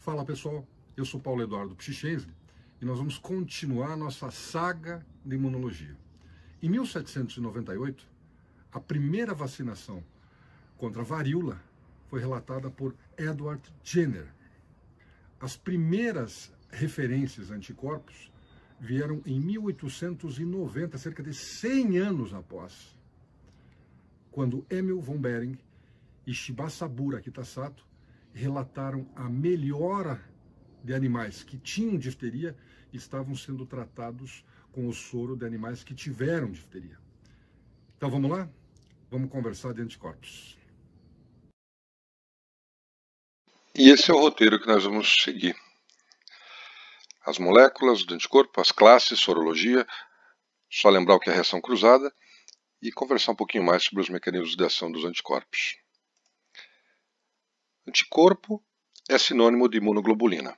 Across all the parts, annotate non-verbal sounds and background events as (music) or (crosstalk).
Fala pessoal, eu sou Paulo Eduardo Pchichese e nós vamos continuar nossa saga de imunologia. Em 1798, a primeira vacinação contra a varíola foi relatada por Edward Jenner. As primeiras referências a anticorpos vieram em 1890, cerca de 100 anos após, quando Emil von Behring e Shibasabura Kitasato relataram a melhora de animais que tinham difteria e estavam sendo tratados com o soro de animais que tiveram difteria. Então vamos lá? Vamos conversar de anticorpos. E esse é o roteiro que nós vamos seguir. As moléculas do anticorpo, as classes, sorologia, só lembrar o que é reação cruzada e conversar um pouquinho mais sobre os mecanismos de ação dos anticorpos. Anticorpo é sinônimo de imunoglobulina.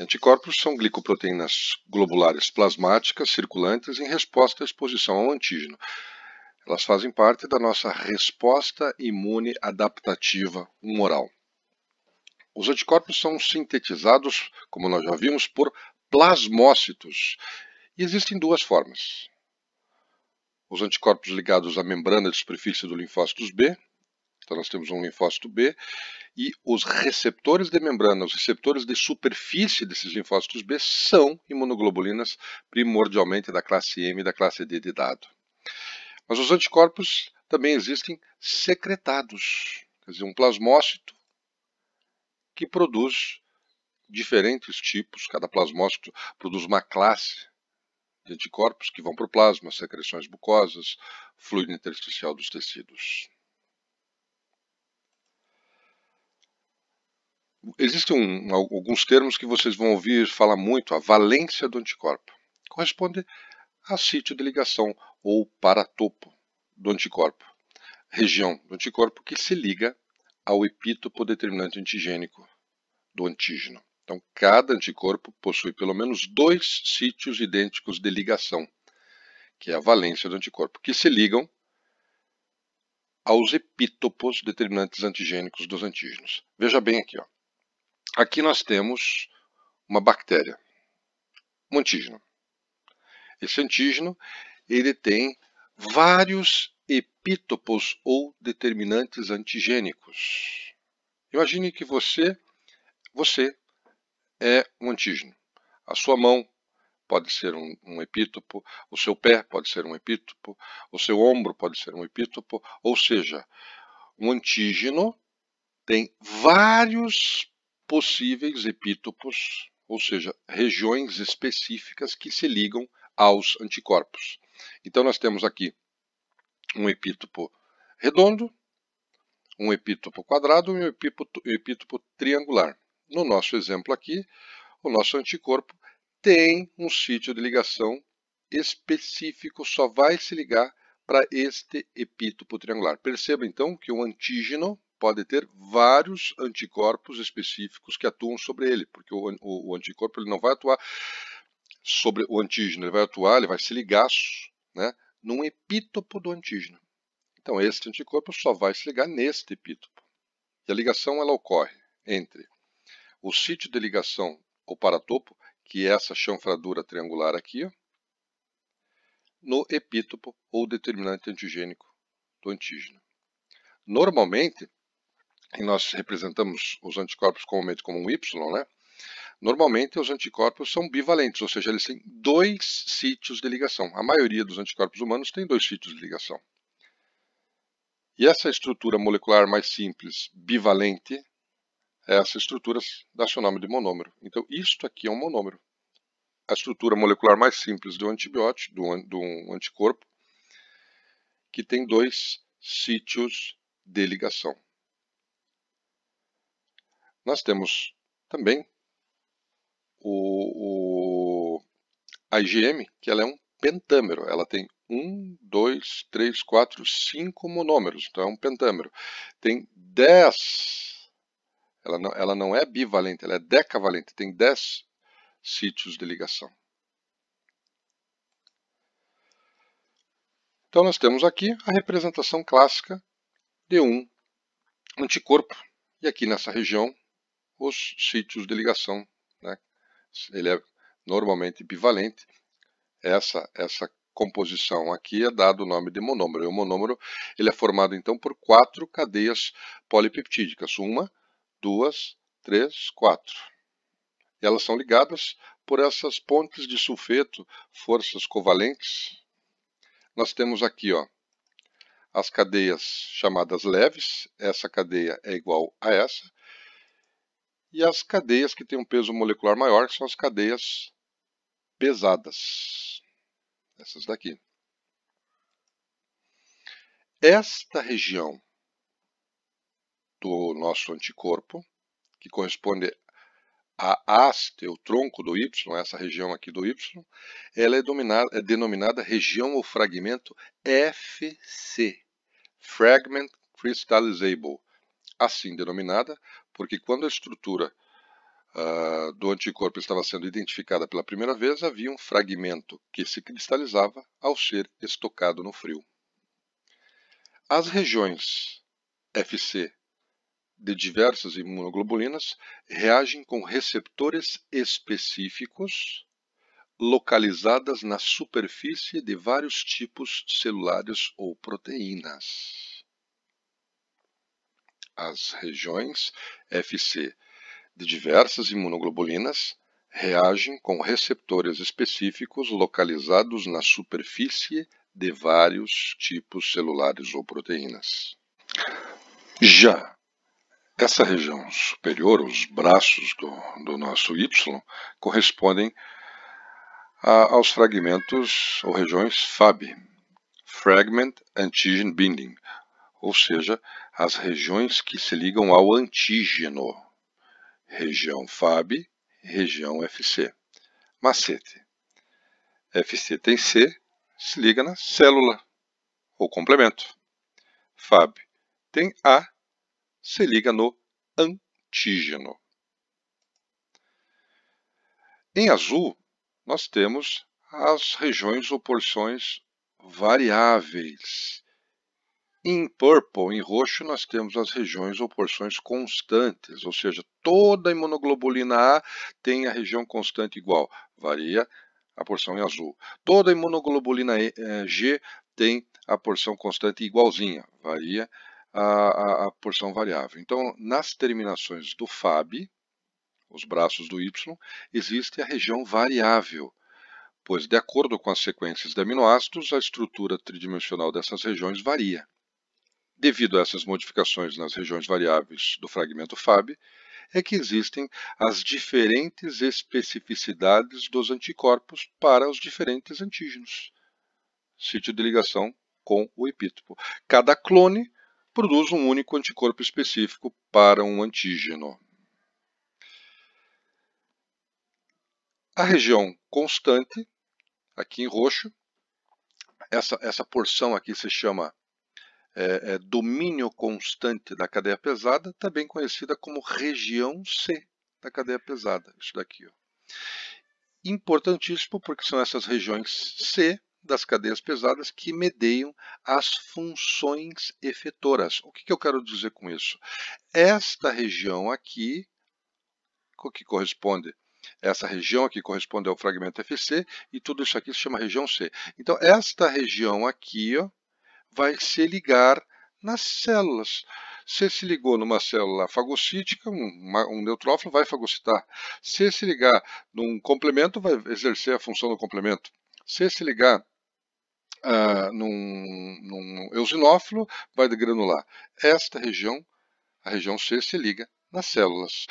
Anticorpos são glicoproteínas globulares plasmáticas circulantes em resposta à exposição ao antígeno. Elas fazem parte da nossa resposta imune adaptativa humoral. Os anticorpos são sintetizados, como nós já vimos, por plasmócitos. E existem duas formas. Os anticorpos ligados à membrana de superfície do linfócitos B então nós temos um linfócito B e os receptores de membrana, os receptores de superfície desses linfócitos B são imunoglobulinas primordialmente da classe M e da classe D de dado. Mas os anticorpos também existem secretados, quer dizer, um plasmócito que produz diferentes tipos, cada plasmócito produz uma classe de anticorpos que vão para o plasma, secreções bucosas, fluido intersticial dos tecidos. Existem um, alguns termos que vocês vão ouvir falar muito, a valência do anticorpo. Corresponde a sítio de ligação ou paratopo do anticorpo, região do anticorpo que se liga ao epítopo determinante antigênico do antígeno. Então, cada anticorpo possui pelo menos dois sítios idênticos de ligação, que é a valência do anticorpo, que se ligam aos epítopos determinantes antigênicos dos antígenos. Veja bem aqui, ó. Aqui nós temos uma bactéria, um antígeno. Esse antígeno ele tem vários epítopos ou determinantes antigênicos. Imagine que você, você é um antígeno. A sua mão pode ser um, um, epítopo, o seu pé pode ser um epítopo, o seu ombro pode ser um epítopo, ou seja, um antígeno tem vários possíveis epítopos, ou seja, regiões específicas que se ligam aos anticorpos. Então, nós temos aqui um epítopo redondo, um epítopo quadrado e um epítopo, epítopo triangular. No nosso exemplo aqui, o nosso anticorpo tem um sítio de ligação específico, só vai se ligar para este epítopo triangular. Perceba então que o antígeno pode ter vários anticorpos específicos que atuam sobre ele, porque o, o, o anticorpo ele não vai atuar sobre o antígeno, ele vai atuar, ele vai se ligar né, num epítopo do antígeno. Então, este anticorpo só vai se ligar neste epítopo. E a ligação ela ocorre entre o sítio de ligação ou paratopo, que é essa chanfradura triangular aqui, no epítopo ou determinante antigênico do antígeno. Normalmente, e nós representamos os anticorpos comumente como um Y, né? Normalmente, os anticorpos são bivalentes, ou seja, eles têm dois sítios de ligação. A maioria dos anticorpos humanos tem dois sítios de ligação. E essa estrutura molecular mais simples, bivalente, é essa estrutura dá seu nome de monômero. Então, isto aqui é um monômero. A estrutura molecular mais simples do antibiótico, do, do um anticorpo, que tem dois sítios de ligação nós temos também o, o, a IgM, que ela é um pentâmero. Ela tem um, dois, três, quatro, cinco monômeros, então é um pentâmero. Tem 10, ela não, ela não é bivalente, ela é decavalente, tem 10 sítios de ligação. Então nós temos aqui a representação clássica de um anticorpo. E aqui nessa região os sítios de ligação. Né? Ele é normalmente bivalente. Essa, essa composição aqui é dado o nome de monômero. E o monômero ele é formado, então, por quatro cadeias polipeptídicas. Uma, duas, três, quatro. E elas são ligadas por essas pontes de sulfeto, forças covalentes. Nós temos aqui ó, as cadeias chamadas leves. Essa cadeia é igual a essa e as cadeias que têm um peso molecular maior, que são as cadeias pesadas. Essas daqui. Esta região do nosso anticorpo, que corresponde à haste, o tronco do Y, essa região aqui do Y, ela é, é denominada região ou fragmento FC, Fragment Crystallizable, assim denominada porque quando a estrutura uh, do anticorpo estava sendo identificada pela primeira vez, havia um fragmento que se cristalizava ao ser estocado no frio. As regiões FC de diversas imunoglobulinas reagem com receptores específicos localizadas na superfície de vários tipos celulares ou proteínas as regiões FC de diversas imunoglobulinas reagem com receptores específicos localizados na superfície de vários tipos celulares ou proteínas. Já essa região superior, os braços do, do nosso Y, correspondem a, aos fragmentos ou regiões FAB, Fragment Antigen Binding, ou seja, as regiões que se ligam ao antígeno, região FAB, região FC. Macete. FC tem C, se liga na célula ou complemento. FAB tem A, se liga no antígeno. Em azul, nós temos as regiões ou porções variáveis em purple, em roxo, nós temos as regiões ou porções constantes, ou seja, toda a imunoglobulina A tem a região constante igual, varia a porção em azul. Toda a imunoglobulina eh, G tem a porção constante igualzinha, varia a, a, a porção variável. Então, nas terminações do FAB, os braços do Y, existe a região variável, pois, de acordo com as sequências de aminoácidos, a estrutura tridimensional dessas regiões varia. Devido a essas modificações nas regiões variáveis do fragmento FAB, é que existem as diferentes especificidades dos anticorpos para os diferentes antígenos. Sítio de ligação com o epítopo. Cada clone produz um único anticorpo específico para um antígeno. A região constante, aqui em roxo, essa, essa porção aqui se chama é, é, domínio constante da cadeia pesada, também conhecida como região C da cadeia pesada. Isso daqui. Ó. Importantíssimo porque são essas regiões C das cadeias pesadas que medeiam as funções efetoras. O que, que eu quero dizer com isso? Esta região aqui, que corresponde essa região aqui corresponde ao fragmento FC e tudo isso aqui se chama região C. Então, esta região aqui ó, vai se ligar nas células. Se se ligou numa célula fagocítica, um, um neutrófilo vai fagocitar. Se se ligar num complemento, vai exercer a função do complemento. Se se ligar uh, num, num eosinófilo, vai degranular. Esta região, a região C, se liga nas células.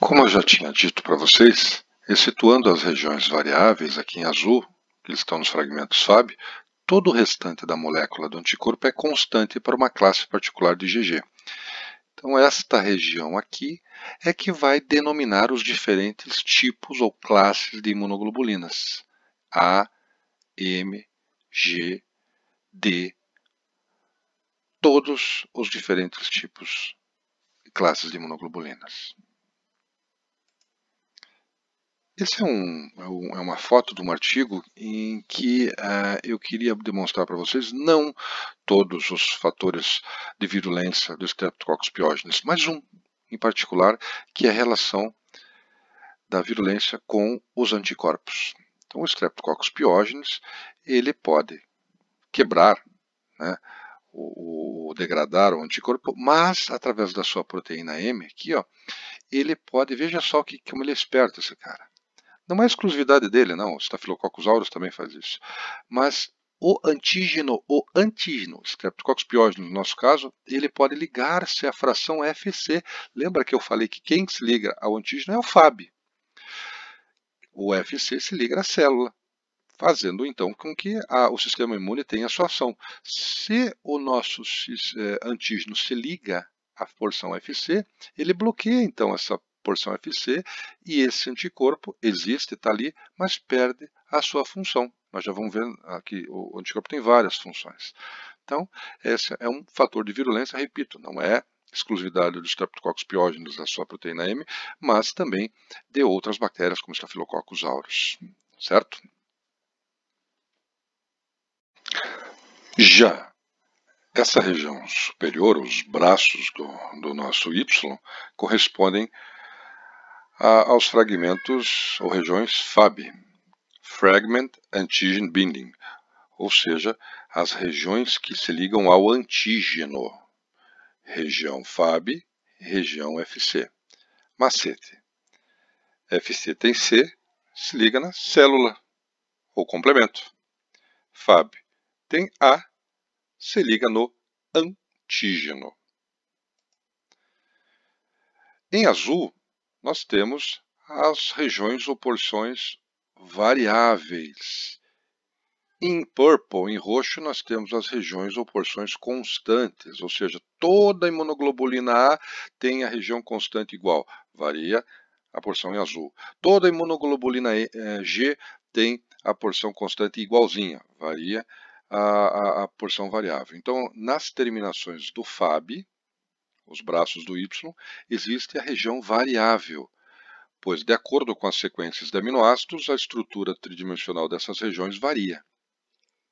Como eu já tinha dito para vocês, excetuando as regiões variáveis aqui em azul, que estão nos fragmentos FAB, todo o restante da molécula do anticorpo é constante para uma classe particular de IgG. Então, esta região aqui é que vai denominar os diferentes tipos ou classes de imunoglobulinas. A, M, G, D, todos os diferentes tipos e classes de imunoglobulinas. Esse é, é, um, é uma foto de um artigo em que uh, eu queria demonstrar para vocês não todos os fatores de virulência do Streptococcus pyogenes, mas um em particular, que é a relação da virulência com os anticorpos. Então, o Streptococcus pyogenes, ele pode quebrar né, o, o degradar o anticorpo, mas através da sua proteína M aqui, ó, ele pode, veja só que, como ele é esperto esse cara não é exclusividade dele, não. O Staphylococcus aureus também faz isso. Mas o antígeno, o antígeno, Streptococcus pyogenes no nosso caso, ele pode ligar-se à fração FC. Lembra que eu falei que quem se liga ao antígeno é o FAB. O FC se liga à célula, fazendo então com que a, o sistema imune tenha sua ação. Se o nosso eh, antígeno se liga à porção FC, ele bloqueia então essa porção FC, e esse anticorpo existe, está ali, mas perde a sua função. Nós já vamos ver aqui, o anticorpo tem várias funções. Então, esse é um fator de virulência, repito, não é exclusividade do Streptococcus piógenos da sua proteína M, mas também de outras bactérias como Staphylococcus aureus, certo? Já essa região superior, os braços do, do nosso Y, correspondem aos fragmentos ou regiões FAB, Fragment Antigen Binding, ou seja, as regiões que se ligam ao antígeno, região FAB, região FC. Macete. FC tem C, se liga na célula ou complemento. FAB tem A, se liga no antígeno. Em azul nós temos as regiões ou porções variáveis. Em purple, em roxo, nós temos as regiões ou porções constantes, ou seja, toda a imunoglobulina A tem a região constante igual, varia a porção em azul. Toda a imunoglobulina eh, G tem a porção constante igualzinha, varia a, a, a porção variável. Então, nas terminações do FAB, os braços do Y, existe a região variável, pois, de acordo com as sequências de aminoácidos, a estrutura tridimensional dessas regiões varia.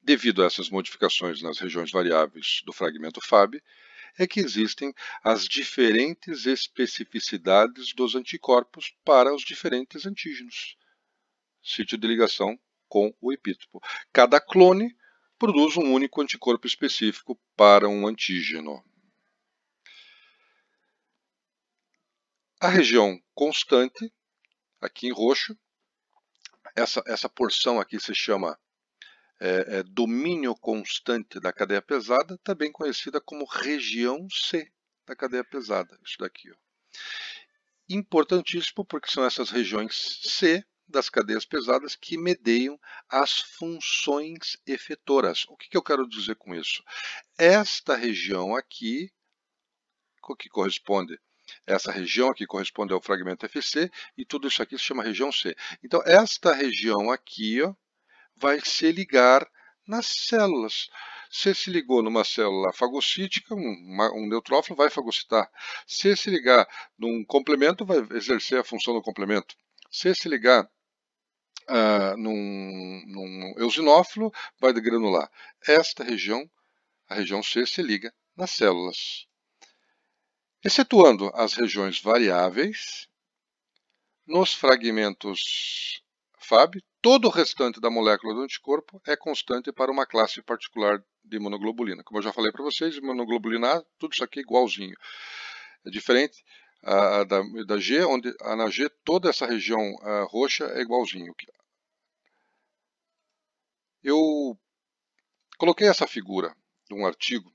Devido a essas modificações nas regiões variáveis do fragmento FAB, é que existem as diferentes especificidades dos anticorpos para os diferentes antígenos. Sítio de ligação com o epítopo. Cada clone produz um único anticorpo específico para um antígeno. A região constante, aqui em roxo, essa, essa porção aqui se chama é, é, domínio constante da cadeia pesada, também conhecida como região C da cadeia pesada, isso daqui. Ó. Importantíssimo porque são essas regiões C das cadeias pesadas que medeiam as funções efetoras. O que, que eu quero dizer com isso? Esta região aqui, o que corresponde essa região aqui corresponde ao fragmento FC e tudo isso aqui se chama região C. Então, uhum. esta região aqui ó, vai se ligar nas células. Se se ligou numa célula fagocítica, um, um neutrófilo vai fagocitar. Se se ligar num complemento, vai exercer a função do complemento. Se se ligar uh, num, num eusinófilo, vai degranular. Esta região, a região C, se liga nas células excetuando as regiões variáveis, nos fragmentos FAB, todo o restante da molécula do anticorpo é constante para uma classe particular de imunoglobulina. Como eu já falei para vocês, imunoglobulina A, tudo isso aqui é igualzinho. É diferente a, da, da, G, onde a, na G toda essa região a, roxa é igualzinho. Eu coloquei essa figura de um artigo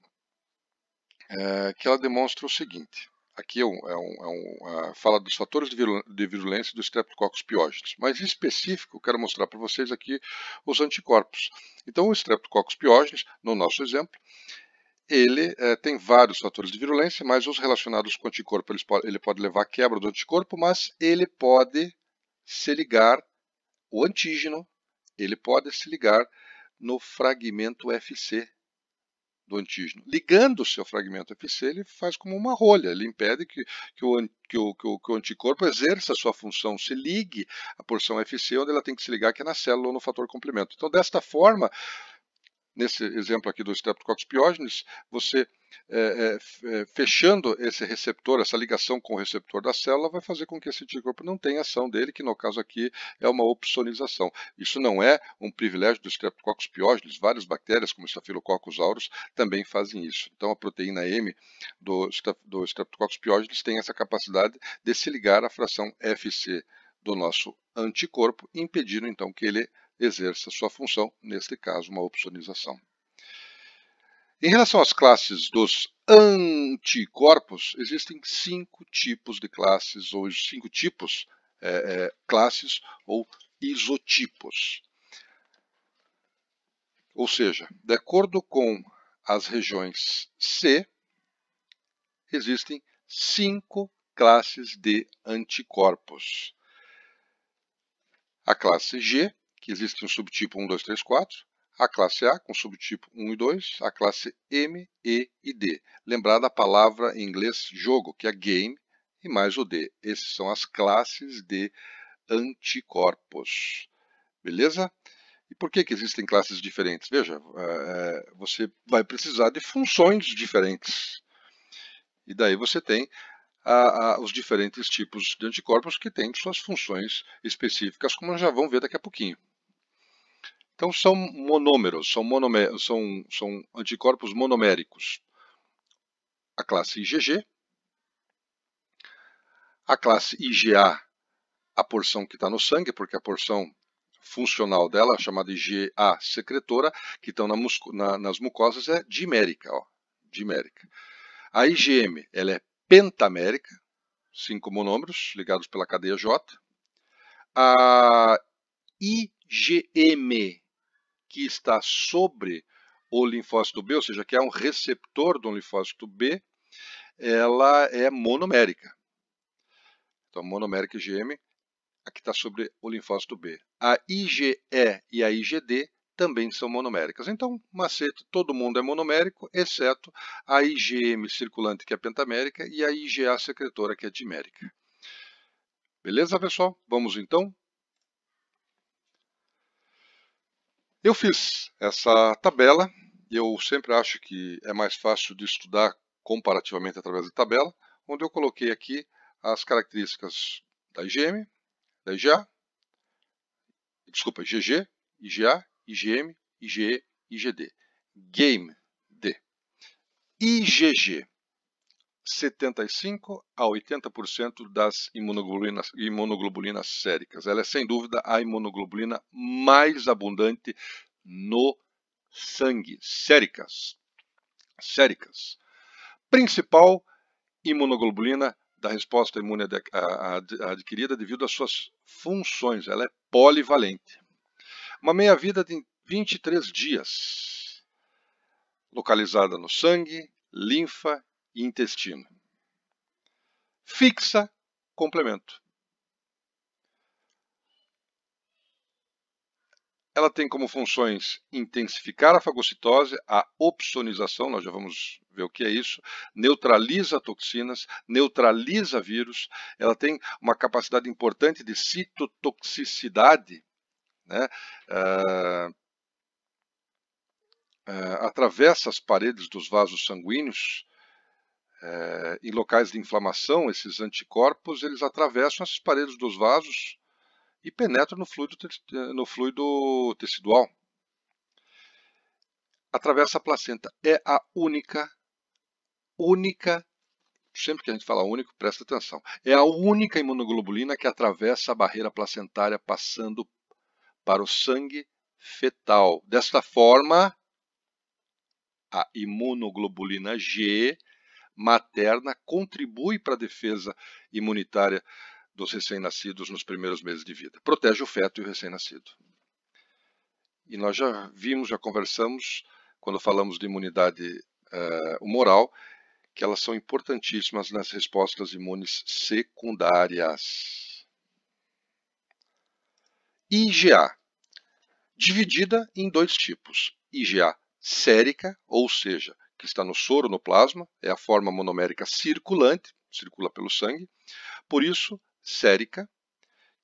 é, que ela demonstra o seguinte. Aqui é um, é um, é fala dos fatores de virulência do Streptococcus pyogenes, mas em específico quero mostrar para vocês aqui os anticorpos. Então, o Streptococcus pyogenes, no nosso exemplo, ele é, tem vários fatores de virulência, mas os relacionados com anticorpo, ele pode, ele pode levar à quebra do anticorpo, mas ele pode se ligar, o antígeno, ele pode se ligar no fragmento FC do antígeno. Ligando-se ao fragmento FC, ele faz como uma rolha, ele impede que, que, o, que, o, que, o, que o anticorpo exerça a sua função, se ligue à porção FC, onde ela tem que se ligar, que é na célula ou no fator complemento. Então, desta forma, nesse exemplo aqui do Streptococcus pyogenes, você é, é, é, fechando esse receptor, essa ligação com o receptor da célula, vai fazer com que esse anticorpo não tenha ação dele, que no caso aqui é uma opsonização. Isso não é um privilégio do Streptococcus pyogenes, várias bactérias, como o Staphylococcus aureus, também fazem isso. Então, a proteína M do, do Streptococcus pyogenes tem essa capacidade de se ligar à fração FC do nosso anticorpo, impedindo então que ele exerça sua função, neste caso, uma opsonização. Em relação às classes dos anticorpos, existem cinco tipos de classes, ou cinco tipos, é, é, classes ou isotipos. Ou seja, de acordo com as regiões C, existem cinco classes de anticorpos. A classe G, que existe um subtipo 1, 2, 3, 4, a classe A com subtipo 1 e 2, a classe M, E e D. Lembrar da palavra em inglês jogo, que é game, e mais o D. Essas são as classes de anticorpos. Beleza? E por que, que existem classes diferentes? Veja, eh, você vai precisar de funções diferentes. E daí você tem a, a, os diferentes tipos de anticorpos que têm suas funções específicas, como já vamos ver daqui a pouquinho. Então são monômeros, são, são, são anticorpos monoméricos. A classe IgG, a classe IgA, a porção que está no sangue, porque a porção funcional dela, chamada IgA secretora, que estão na na, nas mucosas, é dimérica. Ó, dimérica. A IgM ela é pentamérica, cinco monômeros ligados pela cadeia J. A IgM que está sobre o linfócito B, ou seja, que é um receptor do linfócito B, ela é monomérica. Então, monomérica IgM, aqui está sobre o linfócito B. A IgE e a IgD também são monoméricas. Então, macete, todo mundo é monomérico, exceto a IgM circulante, que é pentamérica, e a IgA secretora, que é dimérica. Beleza, pessoal? Vamos então Eu fiz essa tabela, eu sempre acho que é mais fácil de estudar comparativamente através da tabela, onde eu coloquei aqui as características da IgM, da IgA, desculpa, IgG, IgA, IgM, IgE, IgD. Game D. IgG 75 a 80% das imunoglobulinas, imunoglobulinas séricas. Ela é, sem dúvida, a imunoglobulina mais abundante no sangue. Séricas. Séricas. Principal imunoglobulina da resposta imune adquirida devido às suas funções. Ela é polivalente. Uma meia-vida de 23 dias. Localizada no sangue, linfa e intestino. Fixa, complemento. Ela tem como funções intensificar a fagocitose, a opsonização, nós já vamos ver o que é isso, neutraliza toxinas, neutraliza vírus, ela tem uma capacidade importante de citotoxicidade, né? Uh, atravessa as paredes dos vasos sanguíneos, é, em locais de inflamação, esses anticorpos eles atravessam as paredes dos vasos e penetram no fluido, eh, no fluido tecidual. Atravessa a placenta. É a única, única, sempre que a gente fala único, presta atenção, é a única imunoglobulina que atravessa a barreira placentária passando para o sangue fetal. Desta forma, a imunoglobulina G materna contribui para a defesa imunitária dos recém-nascidos nos primeiros meses de vida. Protege o feto e o recém-nascido. E nós já vimos, já conversamos, quando falamos de imunidade uh, humoral, que elas são importantíssimas nas respostas imunes secundárias. IgA, dividida em dois tipos: IgA sérica, ou seja, que está no soro, no plasma, é a forma monomérica circulante, circula pelo sangue, por isso, sérica,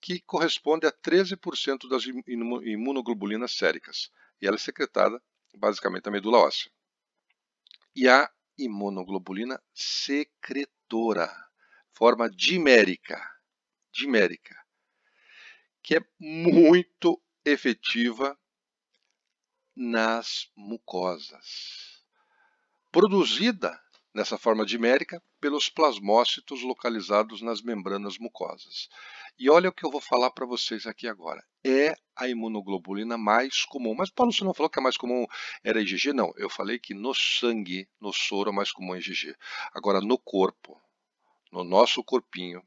que corresponde a 13% das imunoglobulinas séricas, e ela é secretada basicamente na medula óssea. E a imunoglobulina secretora, forma dimérica, dimérica, que é muito efetiva nas mucosas produzida nessa forma dimérica pelos plasmócitos localizados nas membranas mucosas. E olha o que eu vou falar para vocês aqui agora. É a imunoglobulina mais comum. Mas Paulo, você não falou que a é mais comum era IgG? Não, eu falei que no sangue, no soro, a é mais comum é IgG. Agora, no corpo, no nosso corpinho,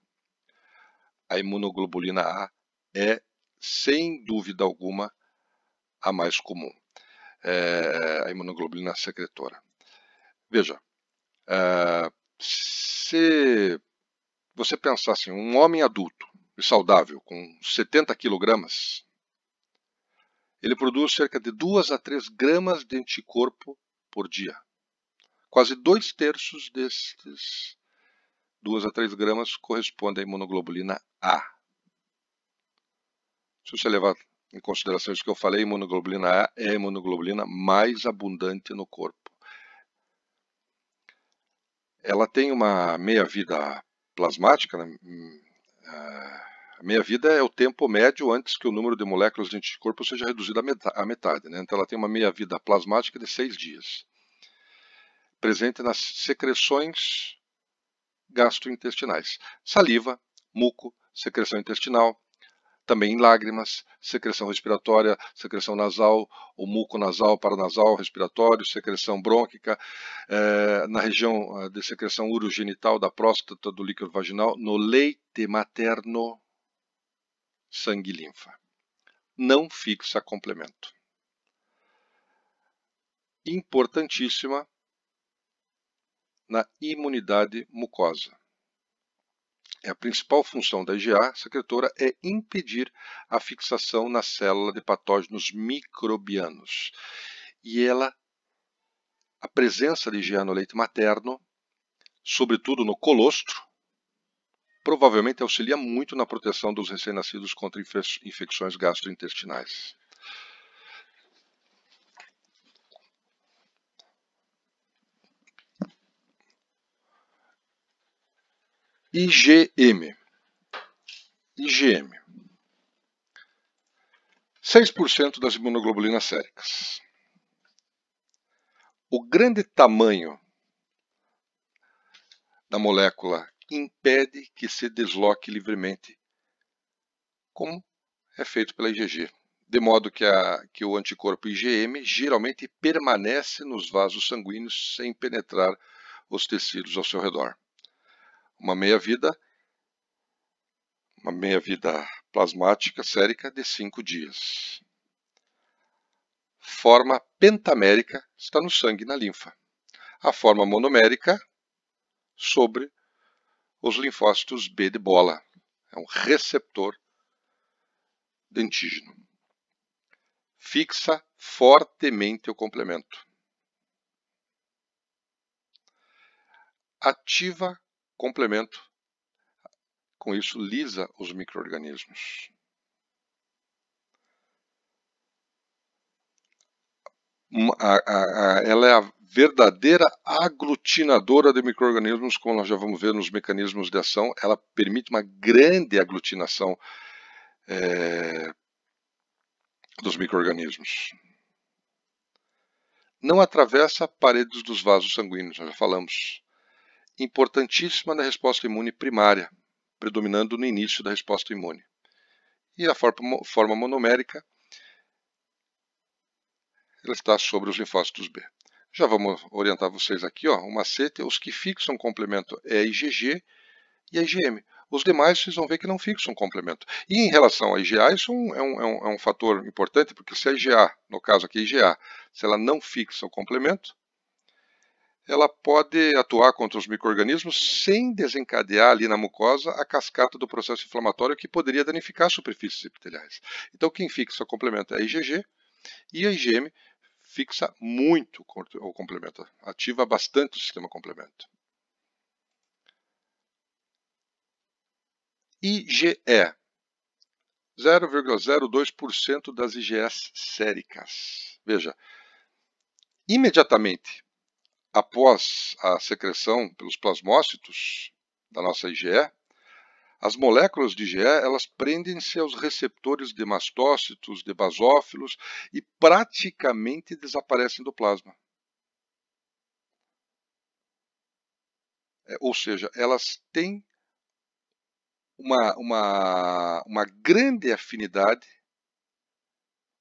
a imunoglobulina A é, sem dúvida alguma, a mais comum. É a imunoglobulina é secretora. Veja, uh, se você pensar assim, um homem adulto e saudável com 70 quilogramas, ele produz cerca de 2 a 3 gramas de anticorpo por dia. Quase dois terços destes 2 a 3 gramas correspondem à imunoglobulina A. Se você levar em consideração isso que eu falei, a imunoglobulina A é a imunoglobulina mais abundante no corpo ela tem uma meia-vida plasmática, né? Hum, a meia-vida é o tempo médio antes que o número de moléculas de anticorpo seja reduzido à metade. Né? Então, ela tem uma meia-vida plasmática de seis dias, presente nas secreções gastrointestinais, saliva, muco, secreção intestinal, também em lágrimas, secreção respiratória, secreção nasal, o muco nasal, paranasal, respiratório, secreção brônquica, eh, na região eh, de secreção urogenital da próstata, do líquido vaginal, no leite materno, sangue e linfa. Não fixa complemento. Importantíssima na imunidade mucosa. É a principal função da IgA secretora é impedir a fixação na célula de patógenos microbianos. E ela, a presença de IgA no leite materno, sobretudo no colostro, provavelmente auxilia muito na proteção dos recém-nascidos contra infecções gastrointestinais. IgM. IgM. 6% das imunoglobulinas séricas. O grande tamanho da molécula impede que se desloque livremente, como é feito pela IgG, de modo que, a, que o anticorpo IgM geralmente permanece nos vasos sanguíneos sem penetrar os tecidos ao seu redor uma meia-vida, uma meia-vida plasmática sérica de 5 dias. Forma pentamérica está no sangue e na linfa. A forma monomérica sobre os linfócitos B de bola. É um receptor do antígeno. Fixa fortemente o complemento. Ativa complemento, com isso lisa os micro-organismos. ela é a verdadeira aglutinadora de micro-organismos, como nós já vamos ver nos mecanismos de ação, ela permite uma grande aglutinação é, dos micro-organismos. Não atravessa paredes dos vasos sanguíneos, nós já falamos importantíssima na resposta imune primária, predominando no início da resposta imune. E a forma, monomérica ela está sobre os linfócitos B. Já vamos orientar vocês aqui, ó, o macete os que fixam complemento é IgG e IgM. Os demais vocês vão ver que não fixam complemento. E em relação à IgA, isso é, é um, é um, é um fator importante, porque se a IgA, no caso aqui a IgA, se ela não fixa o complemento, ela pode atuar contra os micro-organismos sem desencadear ali na mucosa a cascata do processo inflamatório que poderia danificar superfícies epiteliais. Então, quem fixa o complemento é a IgG e a IgM fixa muito o complemento, ativa bastante o sistema complemento. IgE 0,02% das IgEs séricas. Veja, imediatamente após a secreção pelos plasmócitos da nossa IgE, as moléculas de IgE elas prendem-se aos receptores de mastócitos, de basófilos e praticamente desaparecem do plasma. É, ou seja, elas têm uma, uma, uma grande afinidade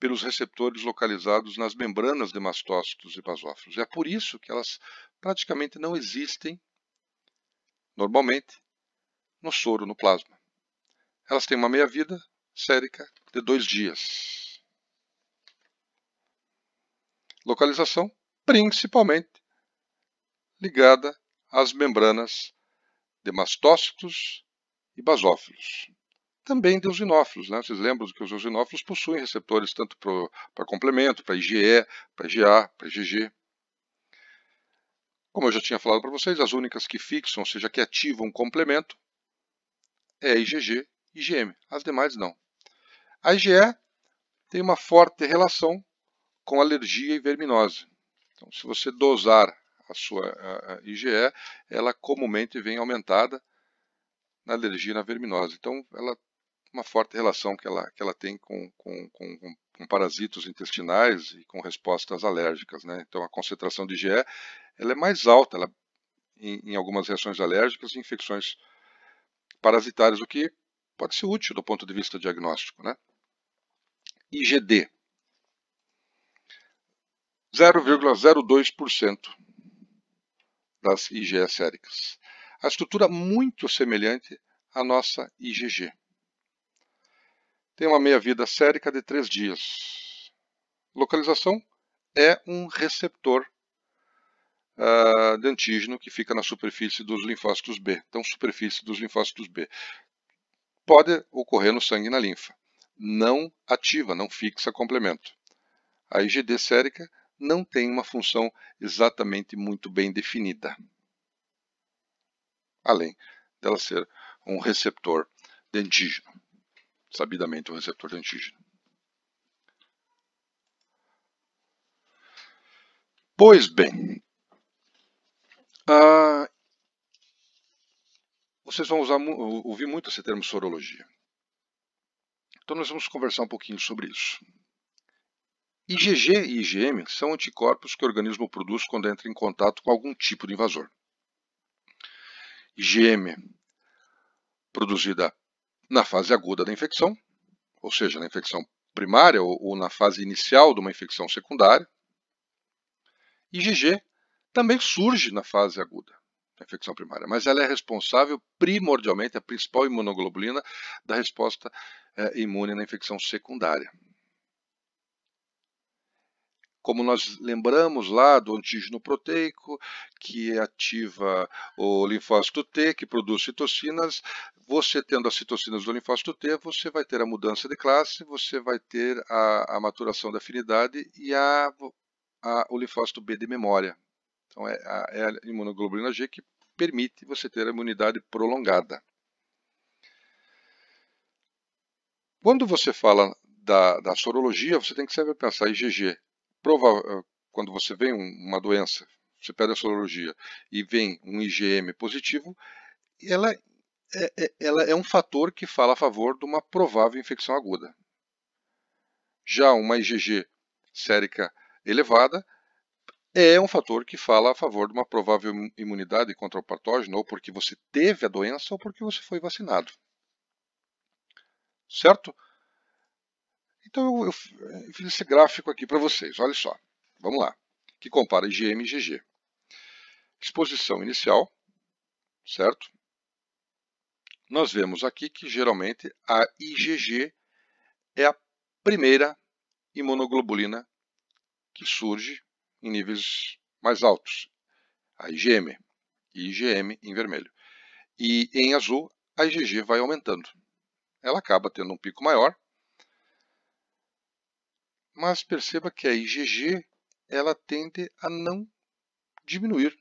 pelos receptores localizados nas membranas de mastócitos e basófilos. É por isso que elas praticamente não existem, normalmente, no soro, no plasma. Elas têm uma meia-vida sérica de dois dias. Localização principalmente ligada às membranas de mastócitos e basófilos também de eosinófilos. Né? Vocês lembram que os eosinófilos possuem receptores tanto para complemento, para IgE, para IgA, para IgG. Como eu já tinha falado para vocês, as únicas que fixam, ou seja, que ativam complemento, é IgG e IgM. As demais não. A IgE tem uma forte relação com alergia e verminose. Então, se você dosar a sua a, a IgE, ela comumente vem aumentada na alergia e na verminose. Então, ela uma forte relação que ela, que ela tem com, com, com, com parasitos intestinais e com respostas alérgicas. Né? Então, a concentração de IgE ela é mais alta ela, em, em, algumas reações alérgicas e infecções parasitárias, o que pode ser útil do ponto de vista diagnóstico. Né? IgD, 0,02% das IgE séricas. A estrutura muito semelhante à nossa IgG. Tem uma meia-vida sérica de 3 dias. Localização é um receptor uh, de antígeno que fica na superfície dos linfócitos B. Então, superfície dos linfócitos B. Pode ocorrer no sangue e na linfa. Não ativa, não fixa complemento. A IgD sérica não tem uma função exatamente muito bem definida. Além dela ser um receptor de antígeno sabidamente um receptor de antígeno. Pois bem, ah, vocês vão usar, ouvir muito esse termo sorologia. Então nós vamos conversar um pouquinho sobre isso. IgG e IgM são anticorpos que o organismo produz quando entra em contato com algum tipo de invasor. IgM produzida na fase aguda da infecção, ou seja, na infecção primária ou, ou na fase inicial de uma infecção secundária. IgG também surge na fase aguda da infecção primária, mas ela é responsável primordialmente, a principal imunoglobulina da resposta eh, imune na infecção secundária como nós lembramos lá do antígeno proteico, que ativa o linfócito T, que produz citocinas, você tendo as citocinas do linfócito T, você vai ter a mudança de classe, você vai ter a, a maturação da afinidade e a, a, o linfócito B de memória. Então, é a, é a imunoglobulina G que permite você ter a imunidade prolongada. Quando você fala da, da, sorologia, você tem que sempre pensar IgG prova eh, quando você vê uma doença, você pede a sorologia e vem um IgM positivo, ela é, é, ela é um fator que fala a favor de uma provável infecção aguda. Já uma IgG sérica elevada é um fator que fala a favor de uma provável imunidade contra o patógeno, ou porque você teve a doença, ou porque você foi vacinado. Certo? Então eu, eu fiz esse gráfico aqui para vocês, olha só. Vamos lá, que compara IgM e IgG. Exposição inicial, certo? Nós vemos aqui que geralmente a IgG é a primeira imunoglobulina que surge em níveis mais altos, a IgM, IgM em vermelho. E em azul, a IgG vai aumentando. Ela acaba tendo um pico maior mas perceba que a IgG ela tende a não diminuir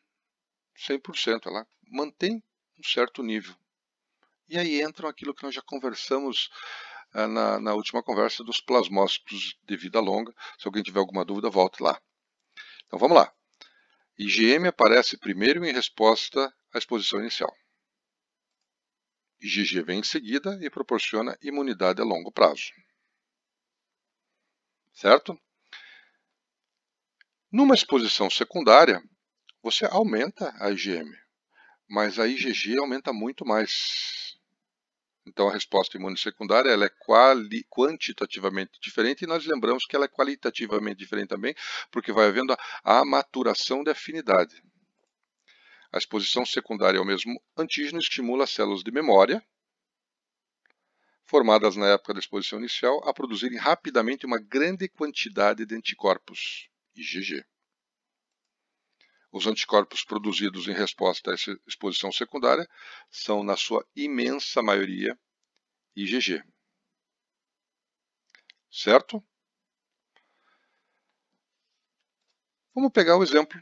100%, ela mantém um certo nível. E aí entram aquilo que nós já conversamos ah, na, na, última conversa dos plasmócitos de vida longa. Se alguém tiver alguma dúvida, volte lá. Então vamos lá. IgM aparece primeiro em resposta à exposição inicial. IgG vem em seguida e proporciona imunidade a longo prazo certo? Numa exposição secundária, você aumenta a IgM, mas a IgG aumenta muito mais. Então, a resposta imune secundária ela é quali, quantitativamente diferente e nós lembramos que ela é qualitativamente diferente também, porque vai havendo a, a maturação de afinidade. A exposição secundária ao é mesmo antígeno estimula as células de memória, formadas na época da exposição inicial, a produzirem rapidamente uma grande quantidade de anticorpos, IgG. Os anticorpos produzidos em resposta a essa exposição secundária são, na sua imensa maioria, IgG. Certo? Vamos pegar o exemplo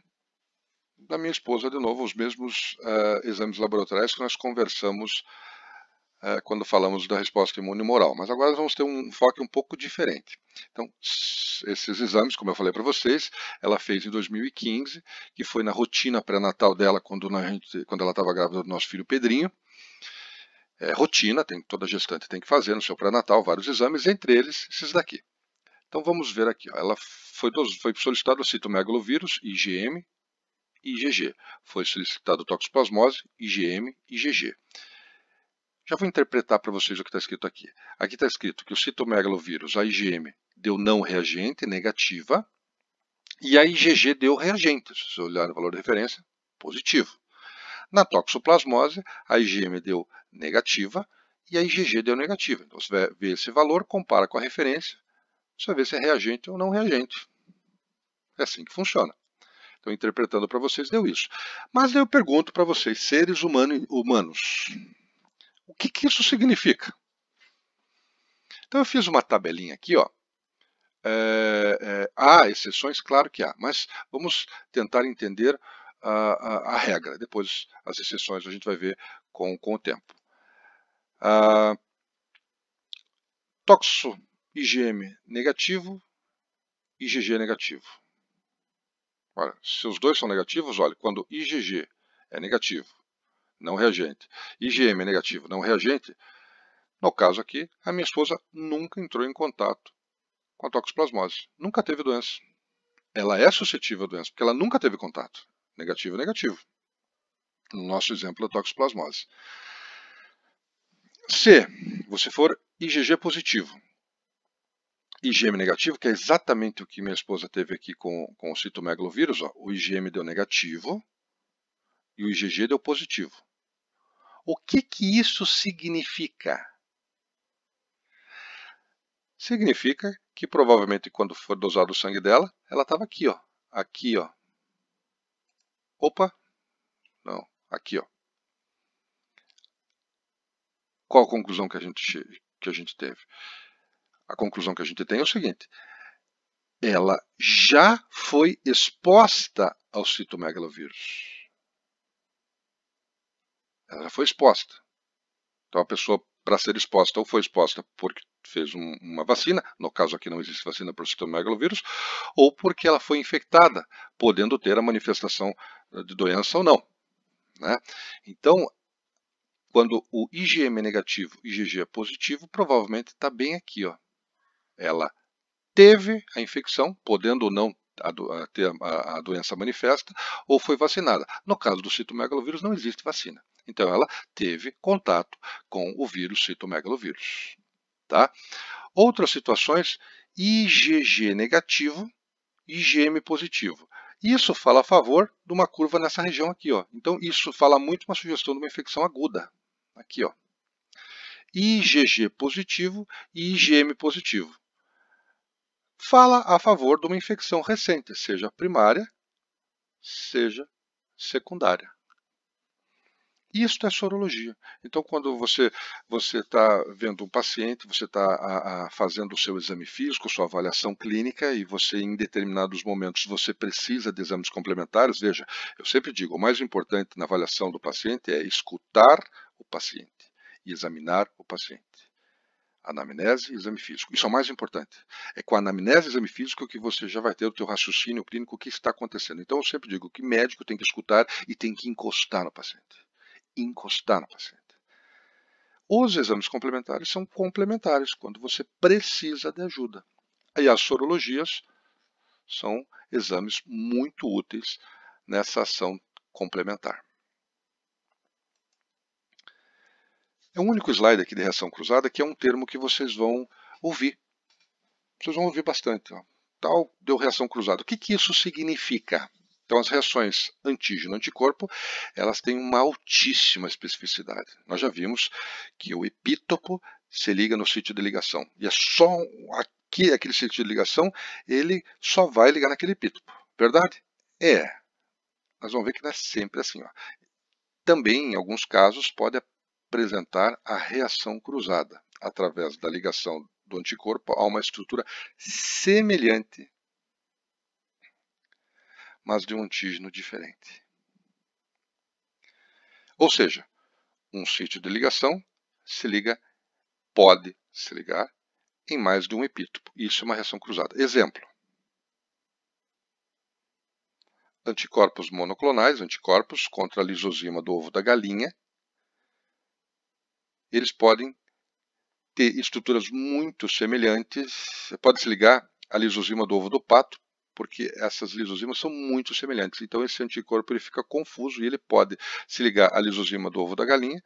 da minha esposa, de novo, os mesmos uh, exames laboratoriais que nós conversamos eh, quando falamos da resposta imune moral. Mas agora vamos ter um enfoque um pouco diferente. Então, esses exames, como eu falei para vocês, ela fez em 2015, que foi na rotina pré-natal dela quando, gente, quando ela estava grávida do nosso filho Pedrinho. É, rotina, tem, toda gestante tem que fazer no seu pré-natal vários exames, entre eles esses daqui. Então vamos ver aqui. Ó, ela foi, foi solicitado o citomegalovírus, IgM, IgG. Foi solicitado toxoplasmose, IgM, IgG. Já vou interpretar para vocês o que está escrito aqui. Aqui está escrito que o citomegalovírus, a IgM, deu não reagente, negativa, e a IgG deu reagente, se você olhar o valor de referência, positivo. Na toxoplasmose, a IgM deu negativa e a IgG deu negativa. Então, você vai ver esse valor, compara com a referência, você vai ver se é reagente ou não reagente. É assim que funciona. Então, interpretando para vocês, deu isso. Mas eu pergunto para vocês, seres humano, humanos, o que, que isso significa? Então eu fiz uma tabelinha aqui, ó. É, é, há exceções, claro que há, mas vamos tentar entender a, a, a, regra. Depois as exceções a gente vai ver com, com o tempo. Ah, toxo IgM negativo, IgG negativo. Olha, se os dois são negativos, olha, quando IgG é negativo não reagente. IgM é negativo, não reagente. No caso aqui, a minha esposa nunca entrou em contato com a toxoplasmose. Nunca teve doença. Ela é suscetível à doença, porque ela nunca teve contato. Negativo, é negativo. No nosso exemplo, é a toxoplasmose. Se você for IgG positivo, IgM negativo, que é exatamente o que minha esposa teve aqui com, com o citomegalovírus, ó, o IgM deu negativo e o IgG deu positivo. O que, que isso significa? Significa que provavelmente quando for dosado o sangue dela, ela estava aqui, ó. Aqui, ó. Opa! Não, aqui, ó. Qual a conclusão que a gente, que a gente teve? A conclusão que a gente tem é o seguinte: ela já foi exposta ao citomegalovírus. Ela já foi exposta. Então a pessoa, para ser exposta, ou foi exposta porque fez um, uma vacina, no caso aqui não existe vacina para o citomegalovírus, ou porque ela foi infectada, podendo ter a manifestação eh, de doença ou não. Né? Então, quando o IgM é negativo, IgG é positivo, provavelmente está bem aqui. Ó. Ela teve a infecção, podendo ou não ter a, a, a doença manifesta, ou foi vacinada. No caso do citomegalovírus, não existe vacina. Então ela teve contato com o vírus citomegalovírus. Tá? Outras situações, IgG negativo, IgM positivo. Isso fala a favor de uma curva nessa região aqui. Ó. Então, isso fala muito uma sugestão de uma infecção aguda. Aqui, ó. IgG positivo e IgM positivo. Fala a favor de uma infecção recente, seja primária, seja secundária. Isto é sorologia. Então, quando você você está vendo um paciente, você está fazendo o seu exame físico, sua avaliação clínica e você, em determinados momentos, você precisa de exames complementares. Veja, eu sempre digo, o mais importante na avaliação do paciente é escutar o paciente e examinar o paciente. Anamnese e exame físico. Isso é o mais importante. É com a anamnese e exame físico que você já vai ter o teu raciocínio clínico, o que está acontecendo. Então, eu sempre digo que médico tem que escutar e tem que encostar no paciente encostar no paciente. Os exames complementares são complementares quando você precisa de ajuda. E as sorologias são exames muito úteis nessa ação complementar. É o único slide aqui de reação cruzada que é um termo que vocês vão ouvir. Vocês vão ouvir bastante. Ó. Tal deu reação cruzada. O que, que isso significa? Então, as reações antígeno-anticorpo, elas têm uma altíssima especificidade. Nós já vimos que o epítopo se liga no sítio de ligação. E é só aqui, aquele sítio de ligação, ele só vai ligar naquele epítopo. Verdade? É. Nós vamos ver que não é sempre assim. Ó. Também, em alguns casos, pode apresentar a reação cruzada, através da ligação do anticorpo a uma estrutura semelhante mas de um antígeno diferente. Ou seja, um sítio de ligação se liga, pode se ligar em mais de um epítopo. Isso é uma reação cruzada. Exemplo. Anticorpos monoclonais, anticorpos contra a lisozima do ovo da galinha, eles podem ter estruturas muito semelhantes, pode se ligar à lisozima do ovo do pato porque essas lisozimas são muito semelhantes. Então esse anticorpo ele fica confuso e ele pode se ligar à lisozima do ovo da galinha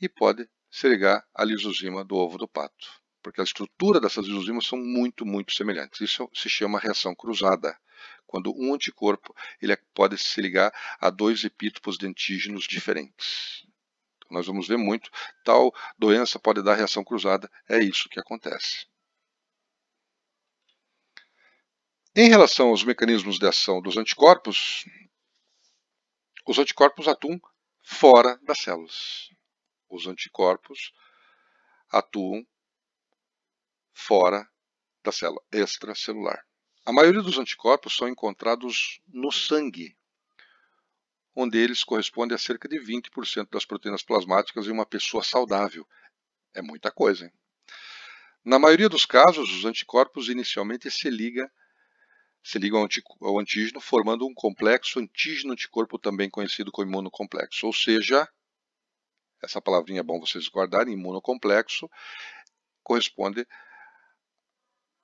e pode se ligar à lisozima do ovo do pato, porque a estrutura dessas lisozimas são muito, muito semelhantes. Isso se chama reação cruzada, quando um anticorpo ele é, pode se ligar a dois epítopos dentígenos diferentes. Então, nós vamos ver muito, tal doença pode dar reação cruzada, é isso que acontece. Em relação aos mecanismos de ação dos anticorpos, os anticorpos atuam fora das células. Os anticorpos atuam fora da célula extracelular. A maioria dos anticorpos são encontrados no sangue, onde eles correspondem a cerca de 20% das proteínas plasmáticas em uma pessoa saudável. É muita coisa. Hein? Na maioria dos casos, os anticorpos inicialmente se ligam se ligam ao antígeno, formando um complexo antígeno-anticorpo, também conhecido como imunocomplexo. Ou seja, essa palavrinha é bom vocês guardarem, imunocomplexo, corresponde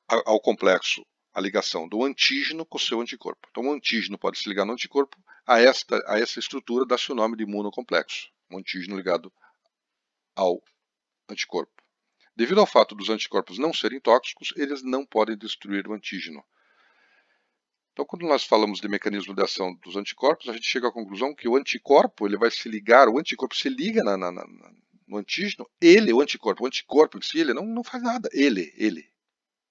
ao complexo, a ligação do antígeno com o seu anticorpo. Então, o antígeno pode se ligar no anticorpo, a esta, a essa estrutura dá-se o nome de imunocomplexo, um antígeno ligado ao anticorpo. Devido ao fato dos anticorpos não serem tóxicos, eles não podem destruir o antígeno. Então, quando nós falamos de mecanismo de ação dos anticorpos, a gente chega à conclusão que o anticorpo ele vai se ligar, o anticorpo se liga na, na, na, no antígeno, ele, o anticorpo, o anticorpo em si, ele não, não faz nada, ele, ele.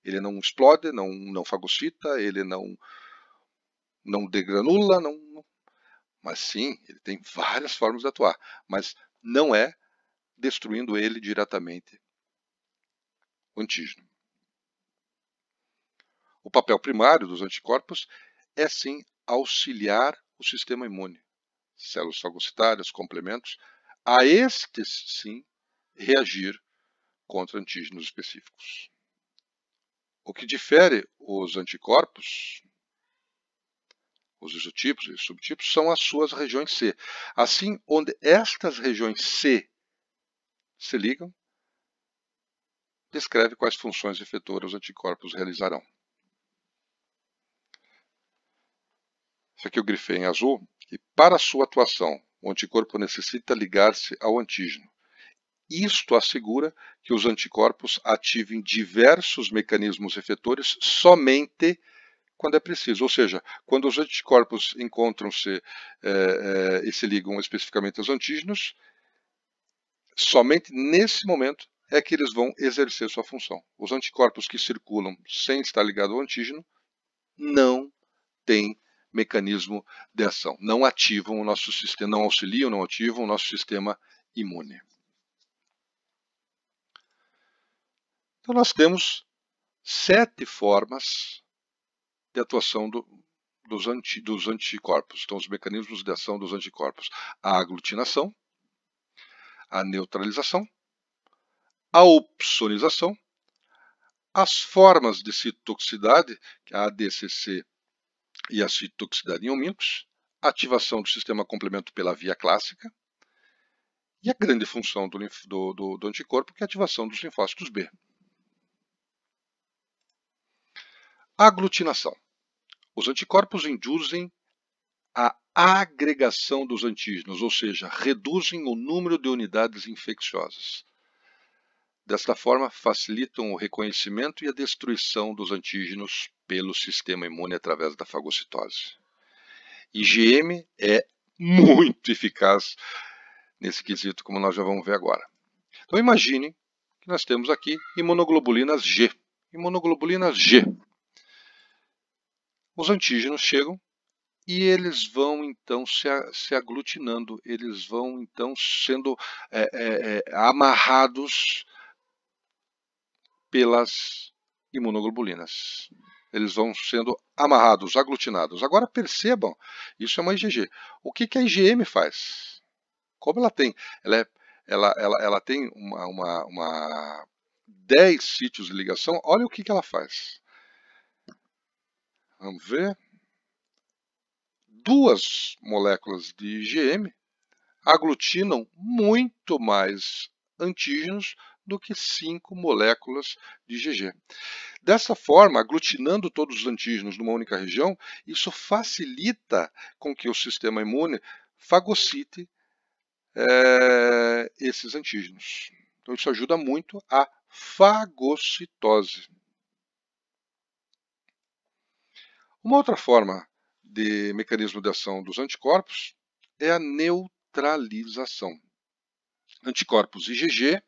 Ele não explode, não, não fagocita, ele não, não degranula, não, não. Mas sim, ele tem várias formas de atuar, mas não é destruindo ele diretamente o antígeno. O papel primário dos anticorpos é sim auxiliar o sistema imune, células fagocitárias, complementos, a estes sim reagir contra antígenos específicos. O que difere os anticorpos, os isotipos e subtipos, são as suas regiões C. Assim, onde estas regiões C se ligam, descreve quais funções efetoras os anticorpos realizarão. Isso aqui eu é grifei em azul. E para sua atuação, o anticorpo necessita ligar-se ao antígeno. Isto assegura que os anticorpos ativem diversos mecanismos efetores somente quando é preciso. Ou seja, quando os anticorpos encontram-se eh, eh, e se ligam especificamente aos antígenos, somente nesse momento é que eles vão exercer sua função. Os anticorpos que circulam sem estar ligado ao antígeno não têm mecanismo de ação. Não ativam o nosso sistema, não auxiliam, não ativam o nosso sistema imune. Então nós temos sete formas de atuação do, dos, anti, dos anticorpos, então os mecanismos de ação dos anticorpos. A aglutinação, a neutralização, a opsonização, as formas de citotoxicidade, que é a ADCC e a citotoxicidade em homincos, ativação do sistema complemento pela via clássica e a grande função do, do, do, do anticorpo, que é a ativação dos linfócitos B. Aglutinação. Os anticorpos induzem a agregação dos antígenos, ou seja, reduzem o número de unidades infecciosas. Desta forma, facilitam o reconhecimento e a destruição dos antígenos pelo sistema imune através da fagocitose. IgM é muito eficaz nesse quesito, como nós já vamos ver agora. Então imagine que nós temos aqui imunoglobulinas G. Imunoglobulinas G. Os antígenos chegam e eles vão então se, aglutinando, eles vão então sendo é, é, é amarrados pelas imunoglobulinas. Eles vão sendo amarrados, aglutinados. Agora percebam, isso é uma IgG. O que, que a IgM faz? Como ela tem? Ela, é, ela, ela, ela tem uma, uma, uma 10 sítios de ligação, olha o que, que ela faz. Vamos ver. Duas moléculas de IgM aglutinam muito mais antígenos do que 5 moléculas de GG. Dessa forma, aglutinando todos os antígenos numa única região, isso facilita com que o sistema imune fagocite é, esses antígenos. Então, isso ajuda muito a fagocitose. Uma outra forma de mecanismo de ação dos anticorpos é a neutralização. Anticorpos IgG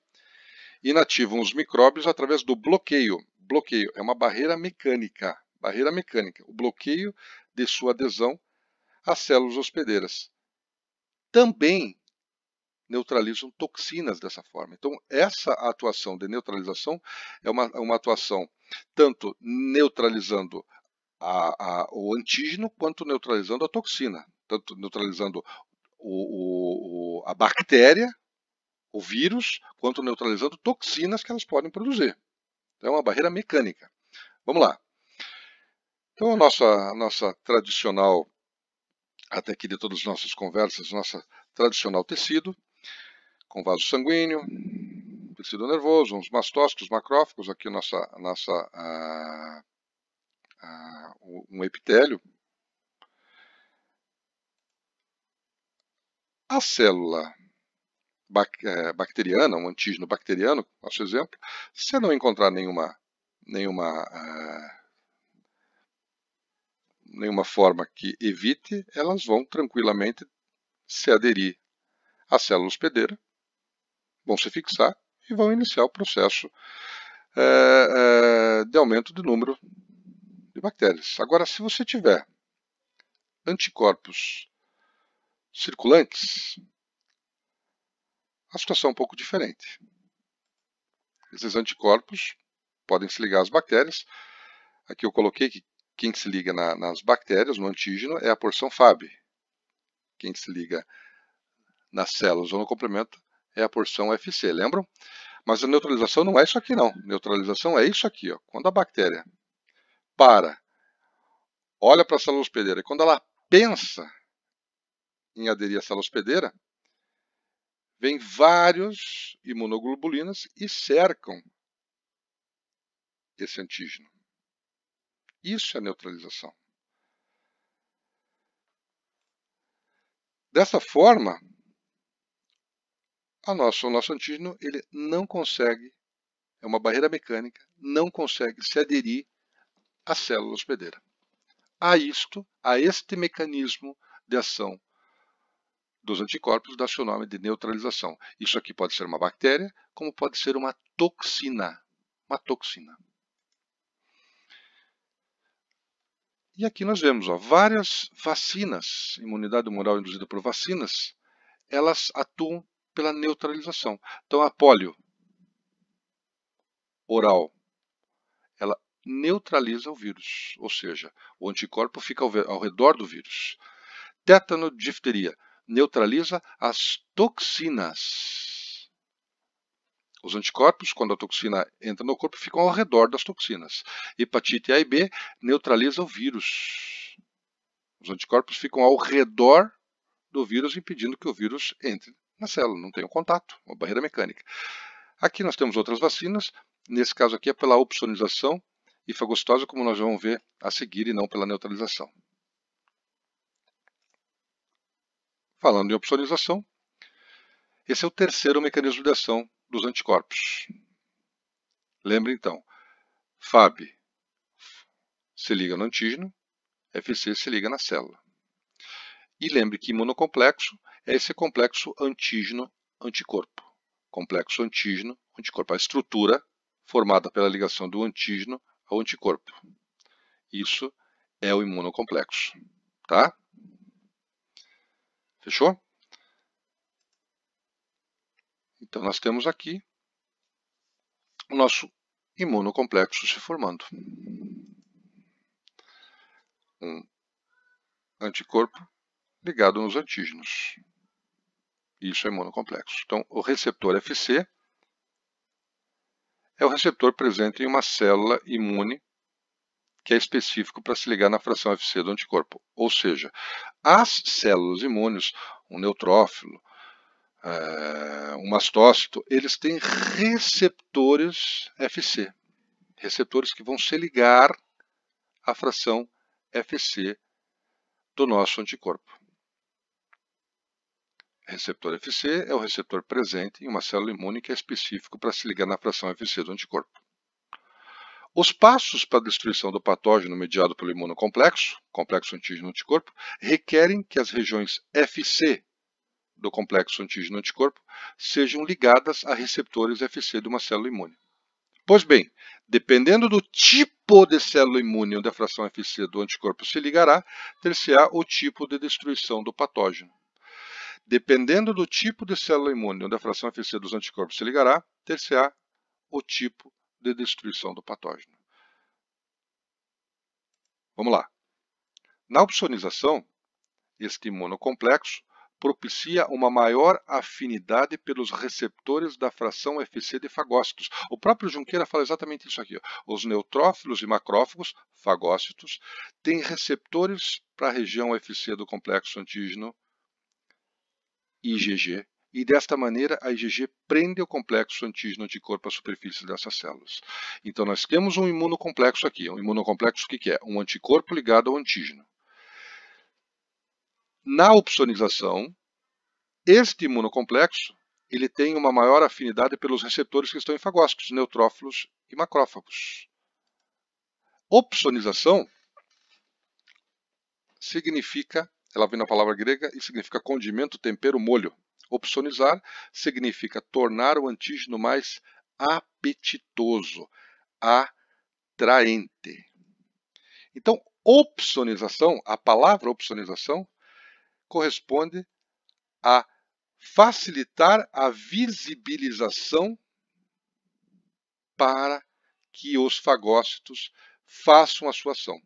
inativam os micróbios através do bloqueio. Bloqueio é uma barreira mecânica, barreira mecânica, o bloqueio de sua adesão às células hospedeiras. Também neutralizam toxinas dessa forma. Então, essa atuação de neutralização é uma, uma atuação tanto neutralizando a, a, o antígeno quanto neutralizando a toxina, tanto neutralizando o, o, a bactéria o vírus, quanto neutralizando toxinas que elas podem produzir. Então, é uma barreira mecânica. Vamos lá. Então, a nossa, a nossa tradicional, até aqui de todas as nossas conversas, nossa tradicional tecido, com vaso sanguíneo, tecido nervoso, uns mastócitos, macrófagos, aqui nossa, nossa, a, a, um epitélio. A célula é, bacteriana, um antígeno bacteriano, nosso exemplo, se você não encontrar nenhuma, nenhuma, é, nenhuma forma que evite, elas vão tranquilamente se aderir à célula hospedeira, vão se fixar e vão iniciar o processo é, de aumento de número de bactérias. Agora, se você tiver anticorpos circulantes, a situação é um pouco diferente. Esses anticorpos podem se ligar às bactérias. Aqui eu coloquei que quem se liga na, nas bactérias, no antígeno, é a porção Fab. Quem se liga nas células ou no complemento é a porção FC, lembram? Mas a neutralização não é isso aqui, não. Neutralização é isso aqui. Ó. Quando a bactéria para, olha para a célula hospedeira, e quando ela pensa em aderir à célula hospedeira, vêm vários imunoglobulinas e cercam esse antígeno. Isso é neutralização. Dessa forma, a nossa, o nosso antígeno ele não consegue, é uma barreira mecânica, não consegue se aderir à célula hospedeira. A isto, a este mecanismo de ação dos anticorpos dá seu nome de neutralização. Isso aqui pode ser uma bactéria, como pode ser uma toxina. Uma toxina. E aqui nós vemos ó, várias vacinas, imunidade humoral induzida por vacinas, elas atuam pela neutralização. Então, a polio oral, ela neutraliza o vírus, ou seja, o anticorpo fica ao redor do vírus. Tétano, difteria, neutraliza as toxinas. Os anticorpos, quando a toxina entra no corpo, ficam ao redor das toxinas. Hepatite A e B neutraliza o vírus. Os anticorpos ficam ao redor do vírus, impedindo que o vírus entre na célula, não tenha um contato, uma barreira mecânica. Aqui nós temos outras vacinas, nesse caso aqui é pela opsonização e fagocitose, como nós vamos ver a seguir, e não pela neutralização. Falando em opsonização, esse é o terceiro mecanismo de ação dos anticorpos. Lembre então, FAB se liga no antígeno, FC se liga na célula. E lembre que imunocomplexo é esse complexo antígeno-anticorpo. Complexo antígeno-anticorpo, a estrutura formada pela ligação do antígeno ao anticorpo. Isso é o imunocomplexo, tá? Fechou? Então, nós temos aqui o nosso imunocomplexo se formando. Um anticorpo ligado nos antígenos. Isso é imunocomplexo. Então, o receptor FC é o receptor presente em uma célula imune que é específico para se ligar na fração FC do anticorpo. Ou seja, as células imunes, um neutrófilo, eh, um mastócito, eles têm receptores FC, receptores que vão se ligar à fração FC do nosso anticorpo. Receptor FC é o receptor presente em uma célula imune que é específico para se ligar na fração FC do anticorpo. Os passos para a destruição do patógeno mediado pelo imunocomplexo, complexo antígeno anticorpo, requerem que as regiões FC do complexo antígeno anticorpo sejam ligadas a receptores FC de uma célula imune. Pois bem, dependendo do tipo de célula imune onde a fração FC do anticorpo se ligará, ter-se-á o tipo de destruição do patógeno. Dependendo do tipo de célula imune onde a fração FC dos anticorpos se ligará, ter-se-á o tipo de destruição do patógeno. Vamos lá. Na opsonização, este imunocomplexo propicia uma maior afinidade pelos receptores da fração FC de fagócitos. O próprio Junqueira fala exatamente isso aqui. Ó. Os neutrófilos e macrófagos, fagócitos, têm receptores para a região FC do complexo antígeno IgG e desta maneira a IgG prende o complexo antígeno-anticorpo à superfície dessas células. Então nós temos um imunocomplexo aqui. Um imunocomplexo o que, que é? Um anticorpo ligado ao antígeno. Na opsonização, este imunocomplexo ele tem uma maior afinidade pelos receptores que estão em fagócitos, neutrófilos e macrófagos. Opsonização significa, ela vem na palavra grega e significa condimento, tempero, molho. Opsonizar significa tornar o antígeno mais apetitoso, atraente. Então, opsonização, a palavra opsonização, corresponde a facilitar a visibilização para que os fagócitos façam a sua ação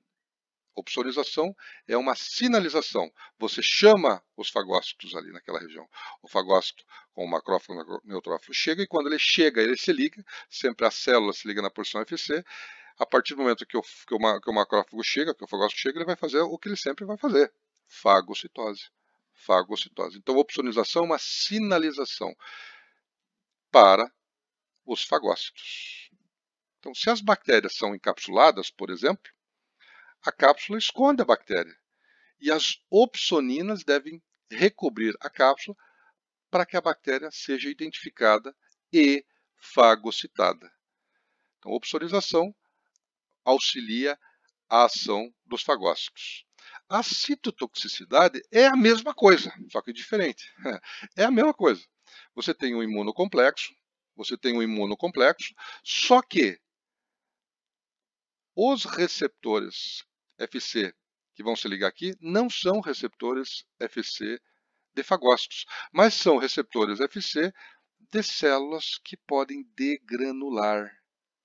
opsonização é uma sinalização. Você chama os fagócitos ali naquela região. O fagócito com o macrófago o neutrófilo chega e quando ele chega, ele se liga, sempre a célula se liga na posição FC. A partir do momento que o, que o, que o macrófago chega, que o fagócito chega, ele vai fazer o que ele sempre vai fazer, fagocitose. Fagocitose. Então, opsonização é uma sinalização para os fagócitos. Então, se as bactérias são encapsuladas, por exemplo, a cápsula esconde a bactéria. E as opsoninas devem recobrir a cápsula para que a bactéria seja identificada e fagocitada. Então, a opsonização auxilia a ação dos fagócitos. A citotoxicidade é a mesma coisa, só que diferente. (laughs) É a mesma coisa. Você tem um imunocomplexo, você tem um imunocomplexo, só que os receptores FC que vão se ligar aqui não são receptores FC de fagócitos, mas são receptores FC de células que podem degranular,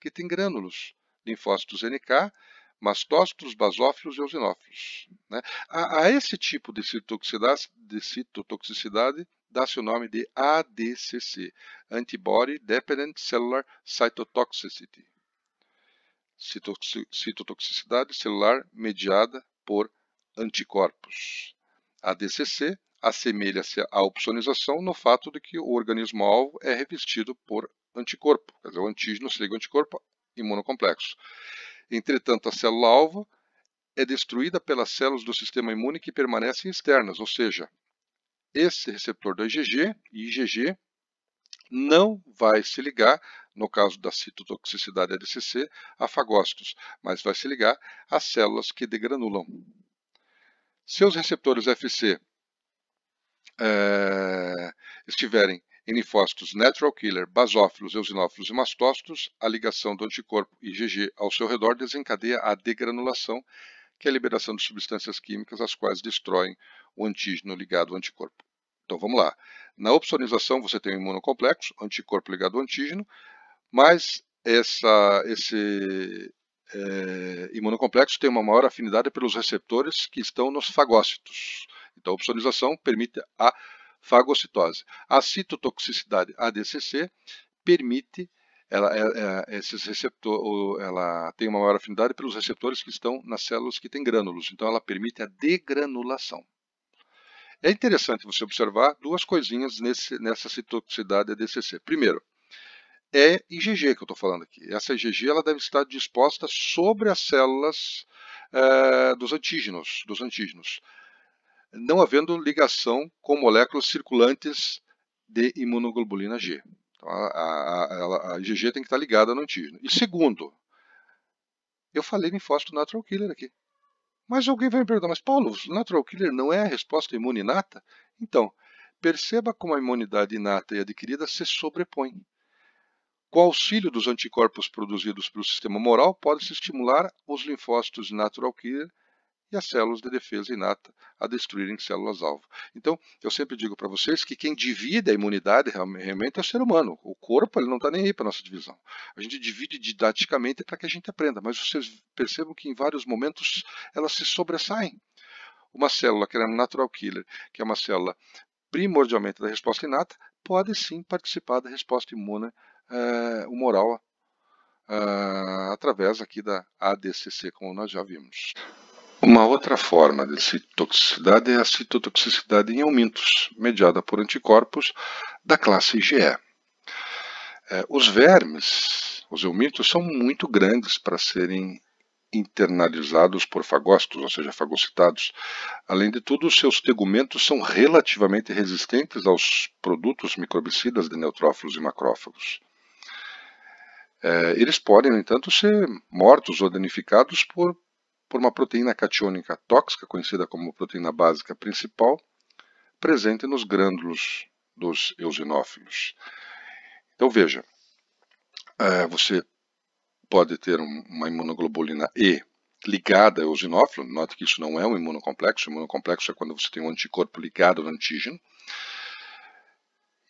que têm grânulos, linfócitos NK, mastócitos, basófilos e eosinófilos. Né? A, a, esse tipo de citotoxicidade, de citotoxicidade dá-se o nome de ADCC, Antibody Dependent Cellular Cytotoxicity citotoxicidade celular mediada por anticorpos. A DCC assemelha-se à opsonização no fato de que o organismo-alvo é revestido por anticorpo, quer dizer, o antígeno se liga ao anticorpo imunocomplexo. Entretanto, a célula-alvo é destruída pelas células do sistema imune que permanecem externas, ou seja, esse receptor do IgG, IgG não vai se ligar no caso da citotoxicidade ADCC, a fagócitos, mas vai se ligar às células que degranulam. Seus receptores FC é, eh, estiverem em linfócitos natural killer, basófilos, eosinófilos e mastócitos, a ligação do anticorpo IgG ao seu redor desencadeia a degranulação, que é a liberação de substâncias químicas as quais destroem o antígeno ligado ao anticorpo. Então vamos lá. Na opsonização você tem o imunocomplexo, anticorpo ligado ao antígeno, mas essa, esse é, imunocomplexo tem uma maior afinidade pelos receptores que estão nos fagócitos. Então, a opsonização permite a fagocitose. A citotoxicidade ADCC permite ela, ela, é, é, esses receptor, ela tem uma maior afinidade pelos receptores que estão nas células que têm grânulos, então ela permite a degranulação. É interessante você observar duas coisinhas nesse, nessa citotoxicidade ADCC. Primeiro, é IgG que eu estou falando aqui. Essa IgG ela deve estar disposta sobre as células é, dos antígenos, dos antígenos, não havendo ligação com moléculas circulantes de imunoglobulina G. Então, a, a, a, a IgG tem que estar ligada no antígeno. E segundo, eu falei linfócito natural killer aqui. Mas alguém vai me perguntar, mas Paulo, natural killer não é a resposta imune inata? Então, perceba como a imunidade inata e adquirida se sobrepõem. Com auxílio dos anticorpos produzidos pelo sistema moral, pode-se estimular os linfócitos natural killer e as células de defesa inata a destruírem células-alvo. Então, eu sempre digo para vocês que quem divide a imunidade realmente é o ser humano. O corpo ele não está nem aí para nossa divisão. A gente divide didaticamente para que a gente aprenda, mas vocês percebam que em vários momentos elas se sobressaem. Uma célula que é um natural killer, que é uma célula primordialmente da resposta inata, pode sim participar da resposta imune é, eh, humoral é, eh, através aqui da ADCC, como nós já vimos. Uma outra forma de citotoxicidade é a citotoxicidade em aumentos, mediada por anticorpos da classe IgE. É, eh, os vermes, os eumintos, são muito grandes para serem internalizados por fagócitos, ou seja, fagocitados. Além de tudo, seus tegumentos são relativamente resistentes aos produtos microbicidas de neutrófilos e macrófagos. É, eles podem, no entanto, ser mortos ou danificados por, por uma proteína catiônica tóxica, conhecida como proteína básica principal, presente nos grânulos dos eosinófilos. Então veja, é, você pode ter uma imunoglobulina E ligada ao eosinófilo, note que isso não é um imunocomplexo, o imunocomplexo é quando você tem um anticorpo ligado ao antígeno,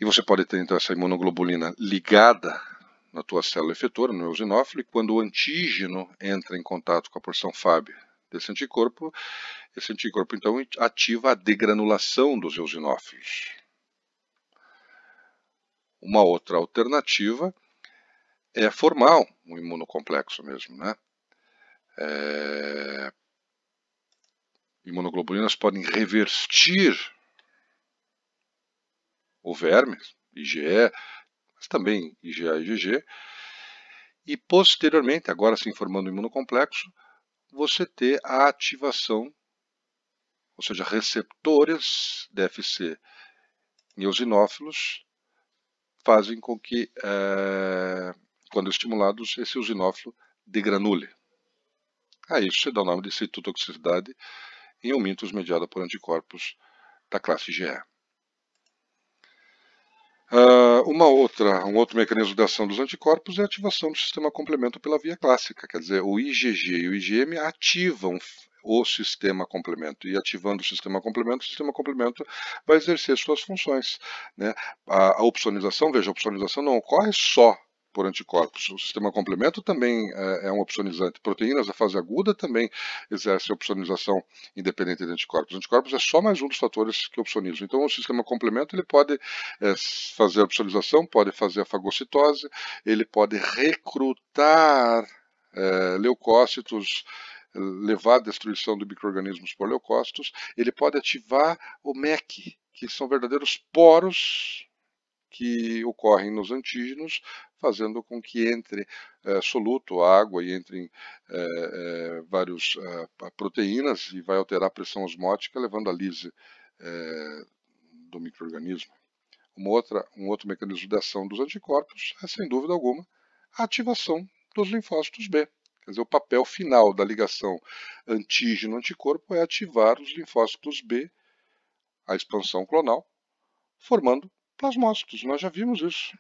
e você pode ter então essa imunoglobulina ligada na tua célula efetora, no eosinófilo, e quando o antígeno entra em contato com a porção Fab desse anticorpo, esse anticorpo então ativa a degranulação dos eosinófilos. Uma outra alternativa é formar um imunocomplexo mesmo, né? É... Imunoglobulinas podem revestir o verme, IgE, também IgA e IgG. E posteriormente, agora se formando o imunocomplexo, você ter a ativação, ou seja, receptores DFC eosinófilos fazem com que, é, quando estimulados, esse eosinófilo degranule. A isso se dá o nome de citotoxicidade em aumentos mediada por anticorpos da classe GE. Uh, uma outra, um outro mecanismo de ação dos anticorpos é a ativação do sistema complemento pela via clássica, quer dizer, o IgG e o IgM ativam o sistema complemento. E ativando o sistema complemento, o sistema complemento vai exercer suas funções. Né? A, a opsonização, veja, a opsonização não ocorre só por anticorpos. O sistema complemento também é, é um opsonizante. Proteínas da fase aguda também exercem opsonização independente de anticorpos. Anticorpos é só mais um dos fatores que opsonizam. Então, o sistema complemento ele pode é, fazer a opsonização, pode fazer a fagocitose, ele pode recrutar é, leucócitos, levar à destruição de micro-organismos por leucócitos, ele pode ativar o MEC, que são verdadeiros poros que ocorrem nos antígenos fazendo com que entre é, soluto, água e entrem é, eh, é, eh, várias proteínas e vai alterar a pressão osmótica, levando à lise do microorganismo. Uma outra, um outro mecanismo de ação dos anticorpos é, sem dúvida alguma, a ativação dos linfócitos B. Quer dizer, o papel final da ligação antígeno-anticorpo é ativar os linfócitos B, a expansão clonal, formando plasmócitos. Nós já vimos isso.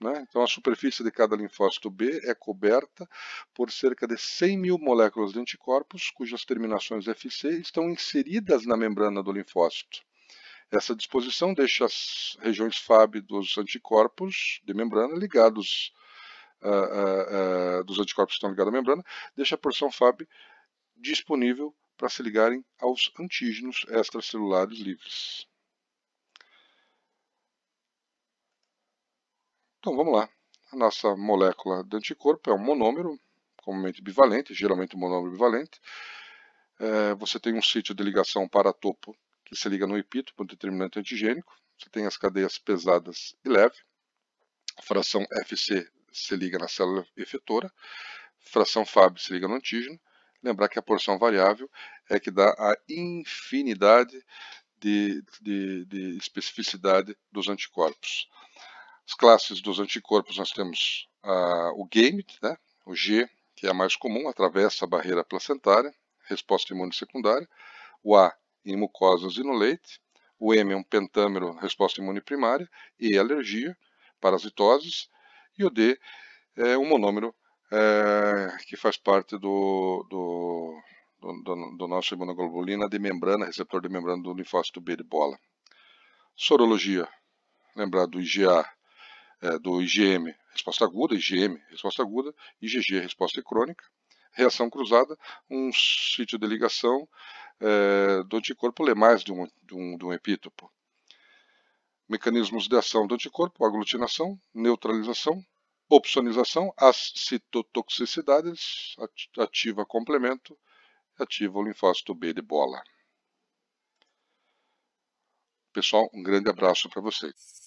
Né? Então, a superfície de cada linfócito B é coberta por cerca de 100 mil moléculas de anticorpos, cujas terminações FC estão inseridas na membrana do linfócito. Essa disposição deixa as regiões FAB dos anticorpos de membrana ligados, uh, uh, uh, dos anticorpos que estão ligados à membrana, deixa a porção FAB disponível para se ligarem aos antígenos extracelulares livres. Então vamos lá. A nossa molécula de anticorpo é um monômero, comumente bivalente, geralmente um monômero bivalente. É, você tem um sítio de ligação para topo que se liga no epítopo um determinante antigênico. Você tem as cadeias pesadas e leve. fração FC se liga na célula efetora. fração FAB se liga no antígeno. Lembrar que a porção variável é que dá a infinidade de, de, de especificidade dos anticorpos. As classes dos anticorpos nós temos o GAMET, né? o G, que é a mais comum, atravessa a barreira placentária, resposta imune secundária, o A em mucosas e no leite, o M é um pentâmero, resposta imune primária, E alergia, parasitoses, e o D é um monômero é, que faz parte do, do, do, do, nosso imunoglobulina de membrana, receptor de membrana do linfócito B de bola. Sorologia, lembrar do IgA é, do IgM, resposta aguda, IgM, resposta aguda, IgG, resposta crônica, reação cruzada, um sítio de ligação é, do anticorpo lê mais de um, de, um, de um epítopo. Mecanismos de ação do anticorpo, aglutinação, neutralização, opsonização, as citotoxicidades, ativa complemento, ativa o linfócito B de bola. Pessoal, um grande abraço para vocês.